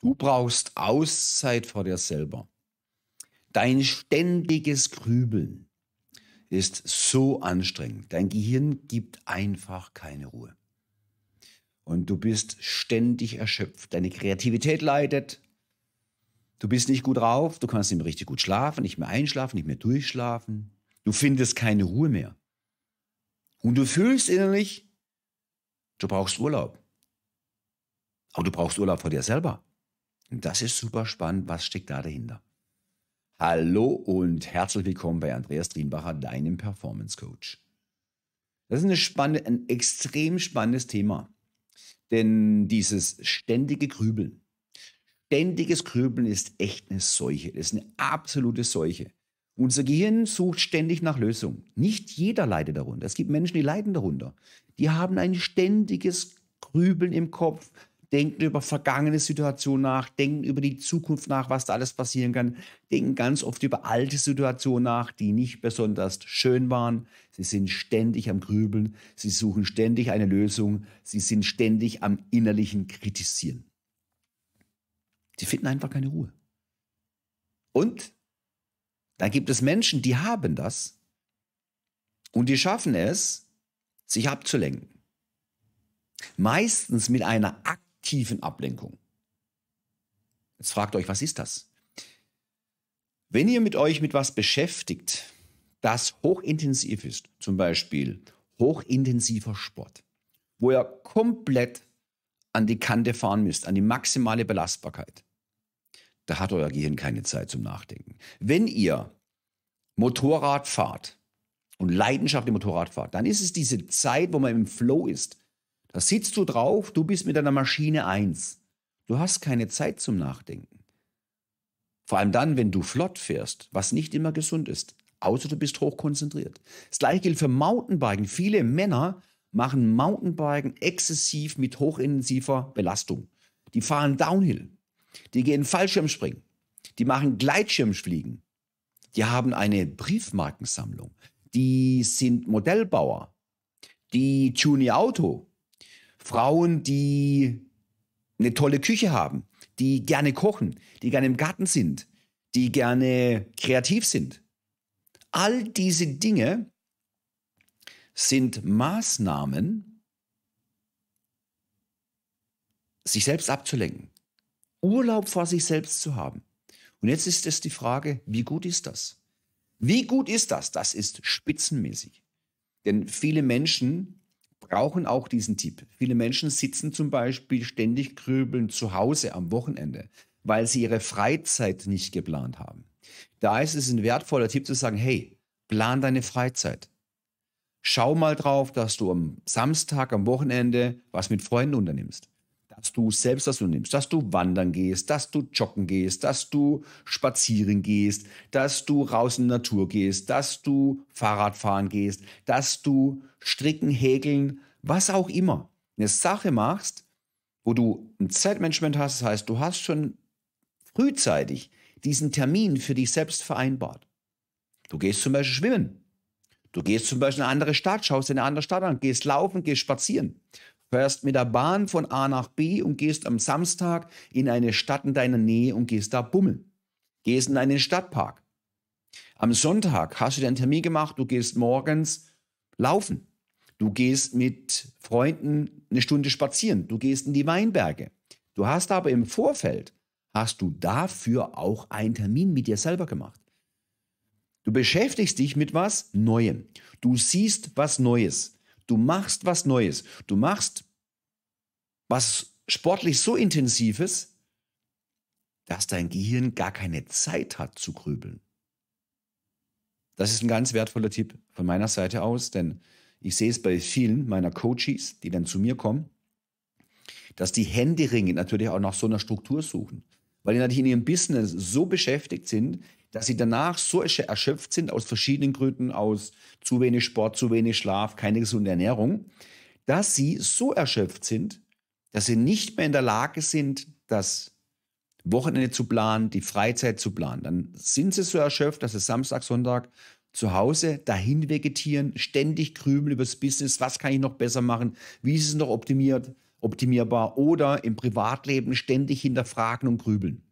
Du brauchst Auszeit vor dir selber. Dein ständiges Grübeln ist so anstrengend. Dein Gehirn gibt einfach keine Ruhe. Und du bist ständig erschöpft. Deine Kreativität leidet. Du bist nicht gut drauf. Du kannst nicht mehr richtig gut schlafen, nicht mehr einschlafen, nicht mehr durchschlafen. Du findest keine Ruhe mehr. Und du fühlst innerlich, du brauchst Urlaub. Aber du brauchst Urlaub vor dir selber. Das ist super spannend. Was steckt da dahinter? Hallo und herzlich willkommen bei Andreas Drienbacher, deinem Performance Coach. Das ist spannende, ein extrem spannendes Thema. Denn dieses ständige Grübeln, ständiges Grübeln ist echt eine Seuche. Das ist eine absolute Seuche. Unser Gehirn sucht ständig nach Lösungen. Nicht jeder leidet darunter. Es gibt Menschen, die leiden darunter. Die haben ein ständiges Grübeln im Kopf denken über vergangene Situationen nach, denken über die Zukunft nach, was da alles passieren kann, denken ganz oft über alte Situationen nach, die nicht besonders schön waren. Sie sind ständig am Grübeln, sie suchen ständig eine Lösung, sie sind ständig am innerlichen Kritisieren. Sie finden einfach keine Ruhe. Und da gibt es Menschen, die haben das und die schaffen es, sich abzulenken. Meistens mit einer aktiven tiefen Ablenkung. Jetzt fragt euch, was ist das? Wenn ihr mit euch mit was beschäftigt, das hochintensiv ist, zum Beispiel hochintensiver Sport, wo ihr komplett an die Kante fahren müsst, an die maximale Belastbarkeit, da hat euer Gehirn keine Zeit zum Nachdenken. Wenn ihr Motorrad fahrt und Leidenschaft im Motorrad fahrt, dann ist es diese Zeit, wo man im Flow ist, da sitzt du drauf, du bist mit deiner Maschine eins. Du hast keine Zeit zum Nachdenken. Vor allem dann, wenn du flott fährst, was nicht immer gesund ist, außer du bist hochkonzentriert. Das gleiche gilt für Mountainbiken. Viele Männer machen Mountainbiken exzessiv mit hochintensiver Belastung. Die fahren Downhill, die gehen Fallschirmspringen, die machen Gleitschirmfliegen, die haben eine Briefmarkensammlung, die sind Modellbauer, die tun ihr Auto, Frauen, die eine tolle Küche haben, die gerne kochen, die gerne im Garten sind, die gerne kreativ sind. All diese Dinge sind Maßnahmen, sich selbst abzulenken, Urlaub vor sich selbst zu haben. Und jetzt ist es die Frage, wie gut ist das? Wie gut ist das? Das ist spitzenmäßig. Denn viele Menschen brauchen auch diesen Tipp. Viele Menschen sitzen zum Beispiel ständig grübeln zu Hause am Wochenende, weil sie ihre Freizeit nicht geplant haben. Da ist es ein wertvoller Tipp zu sagen, hey, plan deine Freizeit. Schau mal drauf, dass du am Samstag, am Wochenende was mit Freunden unternimmst dass du selbst, das nimmst, dass du wandern gehst, dass du joggen gehst, dass du spazieren gehst, dass du raus in die Natur gehst, dass du Fahrrad fahren gehst, dass du stricken, häkeln, was auch immer, eine Sache machst, wo du ein Zeitmanagement hast, das heißt, du hast schon frühzeitig diesen Termin für dich selbst vereinbart. Du gehst zum Beispiel schwimmen. Du gehst zum Beispiel in eine andere Stadt, schaust dir eine andere Stadt an, gehst laufen, gehst spazieren fährst mit der Bahn von A nach B und gehst am Samstag in eine Stadt in deiner Nähe und gehst da bummeln. Gehst in einen Stadtpark. Am Sonntag hast du dir einen Termin gemacht, du gehst morgens laufen. Du gehst mit Freunden eine Stunde spazieren. Du gehst in die Weinberge. Du hast aber im Vorfeld, hast du dafür auch einen Termin mit dir selber gemacht. Du beschäftigst dich mit was Neuem. Du siehst was Neues. Du machst was Neues. Du machst was sportlich so intensives, dass dein Gehirn gar keine Zeit hat zu grübeln. Das ist ein ganz wertvoller Tipp von meiner Seite aus, denn ich sehe es bei vielen meiner Coaches, die dann zu mir kommen, dass die Hände händeringend natürlich auch nach so einer Struktur suchen weil die natürlich in ihrem Business so beschäftigt sind, dass sie danach so erschöpft sind aus verschiedenen Gründen, aus zu wenig Sport, zu wenig Schlaf, keine gesunde Ernährung, dass sie so erschöpft sind, dass sie nicht mehr in der Lage sind, das Wochenende zu planen, die Freizeit zu planen. Dann sind sie so erschöpft, dass sie Samstag, Sonntag zu Hause dahin vegetieren, ständig grübeln über das Business, was kann ich noch besser machen, wie ist es noch optimiert, optimierbar oder im Privatleben ständig hinterfragen und grübeln.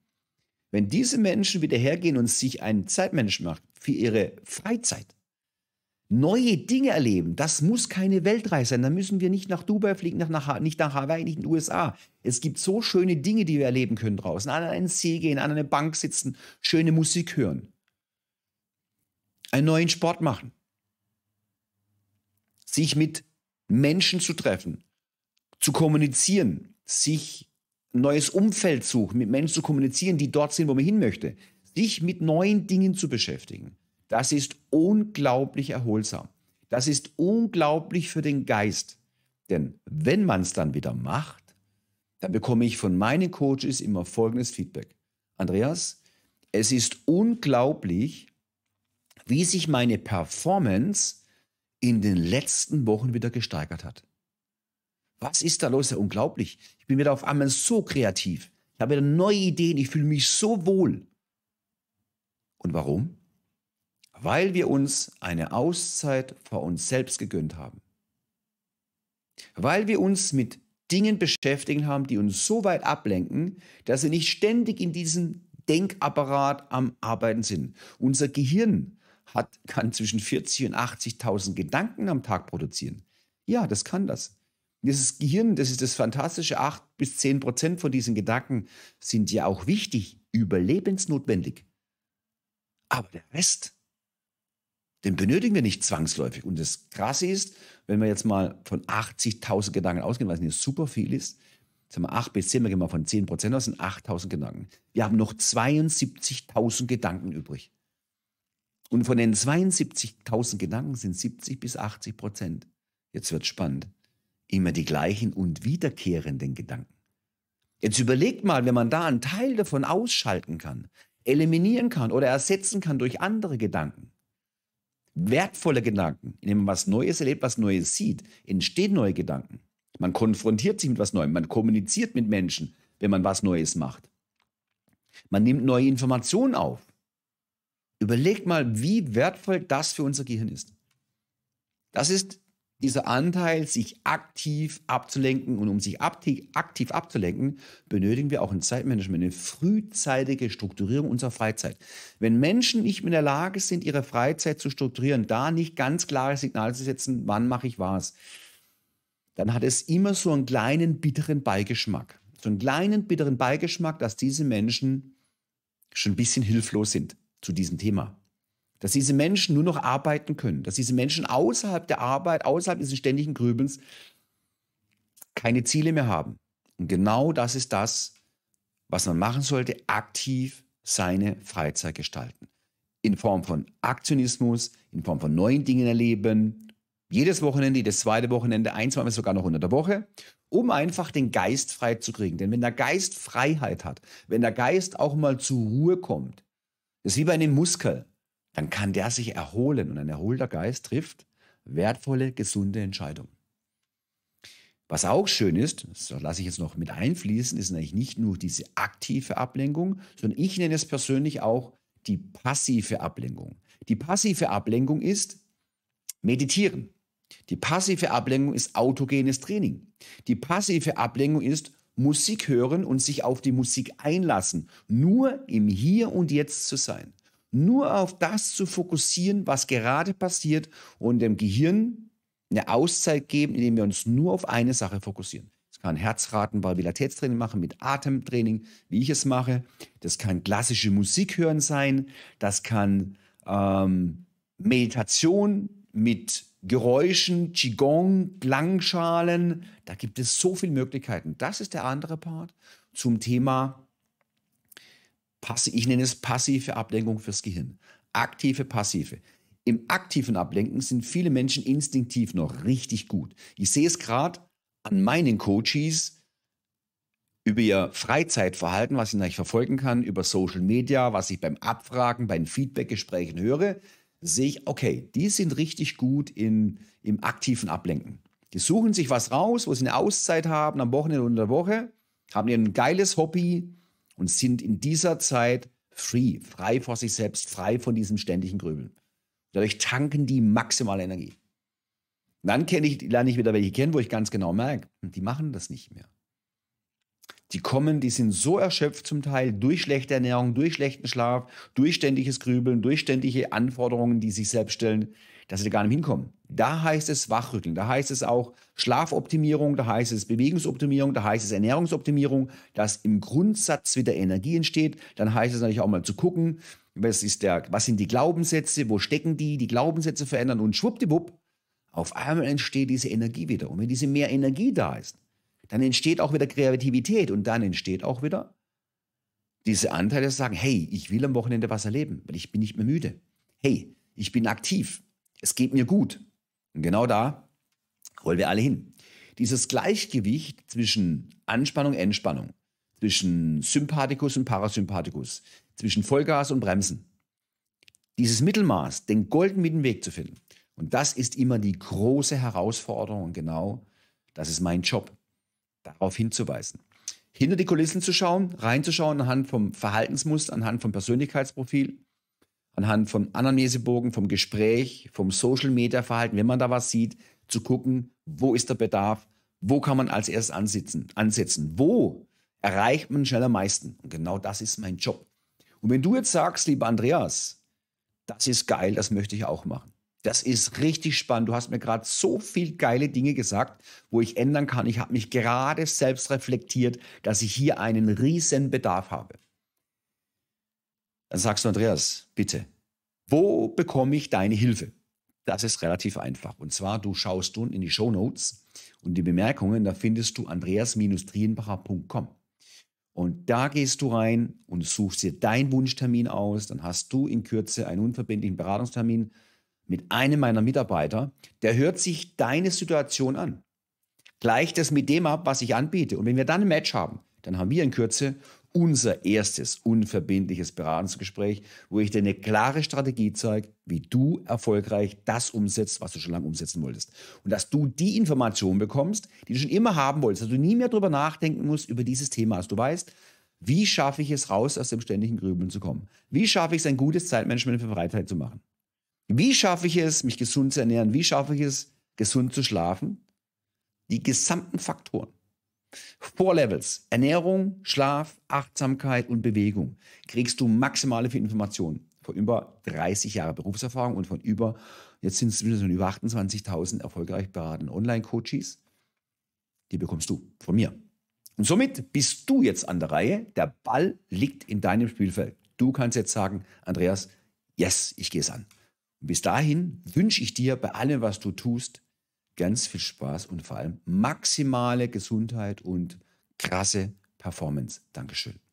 Wenn diese Menschen wieder hergehen und sich ein Zeitmanagement machen für ihre Freizeit, neue Dinge erleben, das muss keine Weltreise sein. Da müssen wir nicht nach Dubai fliegen, nach, nach, nicht nach Hawaii, nicht in den USA. Es gibt so schöne Dinge, die wir erleben können draußen. An einen See gehen, an eine Bank sitzen, schöne Musik hören. Einen neuen Sport machen. Sich mit Menschen zu treffen, zu kommunizieren, sich ein neues Umfeld suchen, mit Menschen zu kommunizieren, die dort sind, wo man hin möchte, sich mit neuen Dingen zu beschäftigen, das ist unglaublich erholsam. Das ist unglaublich für den Geist. Denn wenn man es dann wieder macht, dann bekomme ich von meinen Coaches immer folgendes Feedback. Andreas, es ist unglaublich, wie sich meine Performance in den letzten Wochen wieder gesteigert hat. Was ist da los? Das ist ja unglaublich. Ich bin wieder auf einmal so kreativ. Ich habe wieder neue Ideen. Ich fühle mich so wohl. Und warum? Weil wir uns eine Auszeit vor uns selbst gegönnt haben. Weil wir uns mit Dingen beschäftigen haben, die uns so weit ablenken, dass wir nicht ständig in diesem Denkapparat am Arbeiten sind. Unser Gehirn hat, kann zwischen 40 und 80.000 Gedanken am Tag produzieren. Ja, das kann das. Dieses Gehirn, das ist das fantastische, 8 bis 10 Prozent von diesen Gedanken sind ja auch wichtig, überlebensnotwendig. Aber der Rest, den benötigen wir nicht zwangsläufig. Und das Krasse ist, wenn wir jetzt mal von 80.000 Gedanken ausgehen, was nicht super viel ist, sagen wir 8 bis 10, wir gehen mal von 10 Prozent aus, sind 8.000 Gedanken. Wir haben noch 72.000 Gedanken übrig. Und von den 72.000 Gedanken sind 70 bis 80 Prozent. Jetzt wird spannend immer die gleichen und wiederkehrenden Gedanken. Jetzt überlegt mal, wenn man da einen Teil davon ausschalten kann, eliminieren kann oder ersetzen kann durch andere Gedanken, wertvolle Gedanken, indem man was Neues erlebt, was Neues sieht, entstehen neue Gedanken. Man konfrontiert sich mit was Neuem, man kommuniziert mit Menschen, wenn man was Neues macht. Man nimmt neue Informationen auf. Überlegt mal, wie wertvoll das für unser Gehirn ist. Das ist dieser Anteil, sich aktiv abzulenken. Und um sich aktiv abzulenken, benötigen wir auch ein Zeitmanagement, eine frühzeitige Strukturierung unserer Freizeit. Wenn Menschen nicht mehr in der Lage sind, ihre Freizeit zu strukturieren, da nicht ganz klare Signale zu setzen, wann mache ich was, dann hat es immer so einen kleinen bitteren Beigeschmack. So einen kleinen bitteren Beigeschmack, dass diese Menschen schon ein bisschen hilflos sind zu diesem Thema dass diese Menschen nur noch arbeiten können, dass diese Menschen außerhalb der Arbeit, außerhalb dieses ständigen Grübelns keine Ziele mehr haben. Und genau das ist das, was man machen sollte, aktiv seine Freizeit gestalten. In Form von Aktionismus, in Form von neuen Dingen erleben, jedes Wochenende, jedes zweite Wochenende, ein, zweimal sogar noch unter der Woche, um einfach den Geist frei zu kriegen. Denn wenn der Geist Freiheit hat, wenn der Geist auch mal zur Ruhe kommt, das ist wie bei einem Muskel dann kann der sich erholen und ein erholter Geist trifft wertvolle, gesunde Entscheidungen. Was auch schön ist, das lasse ich jetzt noch mit einfließen, ist eigentlich nicht nur diese aktive Ablenkung, sondern ich nenne es persönlich auch die passive Ablenkung. Die passive Ablenkung ist meditieren. Die passive Ablenkung ist autogenes Training. Die passive Ablenkung ist Musik hören und sich auf die Musik einlassen, nur im Hier und Jetzt zu sein nur auf das zu fokussieren, was gerade passiert und dem Gehirn eine Auszeit geben, indem wir uns nur auf eine Sache fokussieren. Das kann Herzraten bei Velatitätstraining machen mit Atemtraining, wie ich es mache. Das kann klassische Musik hören sein. Das kann ähm, Meditation mit Geräuschen, Qigong, Klangschalen. Da gibt es so viele Möglichkeiten. Das ist der andere Part zum Thema ich nenne es passive Ablenkung fürs Gehirn. Aktive, passive. Im aktiven Ablenken sind viele Menschen instinktiv noch richtig gut. Ich sehe es gerade an meinen Coaches über ihr Freizeitverhalten, was ich natürlich verfolgen kann, über Social Media, was ich beim Abfragen, bei den Feedbackgesprächen höre, sehe ich, okay, die sind richtig gut in, im aktiven Ablenken. Die suchen sich was raus, wo sie eine Auszeit haben am Wochenende und in der Woche, haben ihr ein geiles Hobby, und sind in dieser Zeit free, frei vor sich selbst, frei von diesem ständigen Grübeln. Dadurch tanken die maximale Energie. dann kenne ich, lerne ich wieder welche kennen, wo ich ganz genau merke, hm, die machen das nicht mehr. Die kommen, die sind so erschöpft zum Teil durch schlechte Ernährung, durch schlechten Schlaf, durch ständiges Grübeln, durch ständige Anforderungen, die sich selbst stellen, dass sie da gar nicht hinkommen. Da heißt es Wachrütteln, da heißt es auch Schlafoptimierung, da heißt es Bewegungsoptimierung, da heißt es Ernährungsoptimierung, dass im Grundsatz wieder Energie entsteht. Dann heißt es natürlich auch mal zu gucken, was, ist der, was sind die Glaubenssätze, wo stecken die, die Glaubenssätze verändern und schwuppdiwupp, auf einmal entsteht diese Energie wieder. Und wenn diese mehr Energie da ist, dann entsteht auch wieder Kreativität und dann entsteht auch wieder diese Anteile, die sagen, hey, ich will am Wochenende was erleben, weil ich bin nicht mehr müde. Hey, ich bin aktiv. Es geht mir gut. Und genau da wollen wir alle hin. Dieses Gleichgewicht zwischen Anspannung, Entspannung, zwischen Sympathikus und Parasympathikus, zwischen Vollgas und Bremsen. Dieses Mittelmaß, den goldenen Mittelweg zu finden. Und das ist immer die große Herausforderung. Und genau das ist mein Job, darauf hinzuweisen. Hinter die Kulissen zu schauen, reinzuschauen anhand vom Verhaltensmuster, anhand vom Persönlichkeitsprofil anhand von Anamnesebogen, vom Gespräch, vom Social-Media-Verhalten, wenn man da was sieht, zu gucken, wo ist der Bedarf, wo kann man als erstes ansitzen, ansetzen, wo erreicht man schnell am meisten. Und genau das ist mein Job. Und wenn du jetzt sagst, lieber Andreas, das ist geil, das möchte ich auch machen. Das ist richtig spannend. Du hast mir gerade so viele geile Dinge gesagt, wo ich ändern kann. Ich habe mich gerade selbst reflektiert, dass ich hier einen riesen Bedarf habe. Dann sagst du, Andreas, bitte, wo bekomme ich deine Hilfe? Das ist relativ einfach. Und zwar, du schaust nun in die Show Notes und die Bemerkungen, da findest du andreas-trienbacher.com. Und da gehst du rein und suchst dir deinen Wunschtermin aus. Dann hast du in Kürze einen unverbindlichen Beratungstermin mit einem meiner Mitarbeiter. Der hört sich deine Situation an. Gleicht das mit dem ab, was ich anbiete. Und wenn wir dann ein Match haben, dann haben wir in Kürze unser erstes unverbindliches Beratungsgespräch, wo ich dir eine klare Strategie zeige, wie du erfolgreich das umsetzt, was du schon lange umsetzen wolltest. Und dass du die Information bekommst, die du schon immer haben wolltest, dass du nie mehr darüber nachdenken musst, über dieses Thema, dass also du weißt, wie schaffe ich es raus, aus dem ständigen Grübeln zu kommen? Wie schaffe ich es, ein gutes Zeitmanagement für Freizeit zu machen? Wie schaffe ich es, mich gesund zu ernähren? Wie schaffe ich es, gesund zu schlafen? Die gesamten Faktoren. Four Levels, Ernährung, Schlaf, Achtsamkeit und Bewegung, kriegst du maximale viel Informationen von über 30 Jahre Berufserfahrung und von über, jetzt sind es schon über 28.000 erfolgreich beratenden Online-Coaches. Die bekommst du von mir. Und somit bist du jetzt an der Reihe. Der Ball liegt in deinem Spielfeld. Du kannst jetzt sagen, Andreas, yes, ich gehe es an. Und bis dahin wünsche ich dir bei allem, was du tust, ganz viel Spaß und vor allem maximale Gesundheit und krasse Performance. Dankeschön.